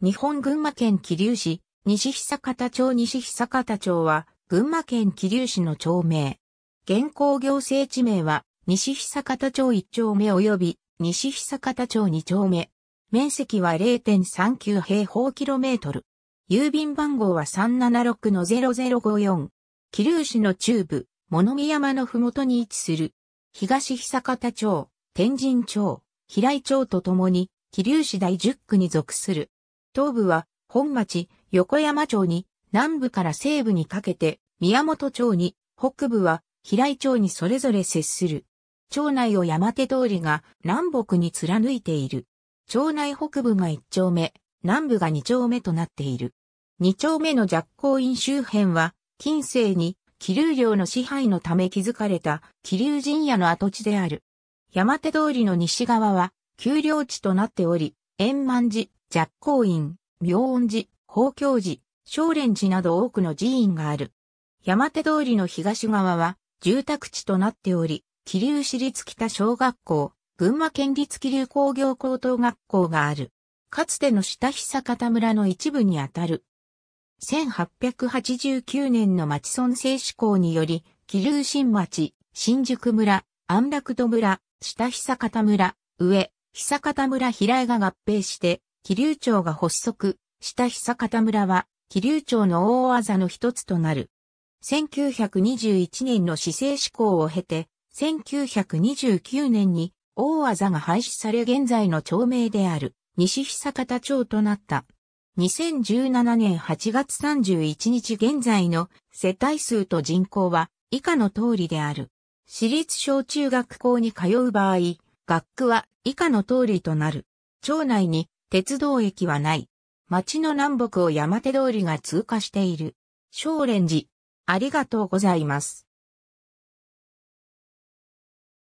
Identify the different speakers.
Speaker 1: 日本群馬県桐生市、西久方町西久方町は、群馬県桐生市の町名。現行行政地名は、西久方町1丁目及び、西久方町2丁目。面積は0.39平方キロメートル。郵便番号は376の0054。桐生市の中部、物見山のふもとに位置する。東久方町、天神町、平井町とともに、桐生市第10区に属する。東部は本町、横山町に、南部から西部にかけて、宮本町に、北部は平井町にそれぞれ接する。町内を山手通りが南北に貫いている。町内北部が1丁目、南部が2丁目となっている。2丁目の若光院周辺は、近世に気流量の支配のため築かれた気流陣屋の跡地である。山手通りの西側は、丘陵地となっており、円満寺、若光院、明恩寺、宝教寺、少蓮寺など多くの寺院がある。山手通りの東側は住宅地となっており、桐生市立北小学校、群馬県立桐生工業高等学校がある。かつての下久方村の一部にあたる。1889年の町村制施行により、桐生新町、新宿村、安楽戸村、下久方村、上、久方村平井が合併して、気流町が発足した久方村は、気流町の大技の一つとなる。1921年の市政施行を経て、1929年に大技が廃止され現在の町名である西久方町となった。2017年8月31日現在の世帯数と人口は以下の通りである。私立小中学校に通う場合、学区は以下の通りとなる。町内に鉄道駅はない。町の南北を山手通りが通過している。小連寺。ありがとうございます。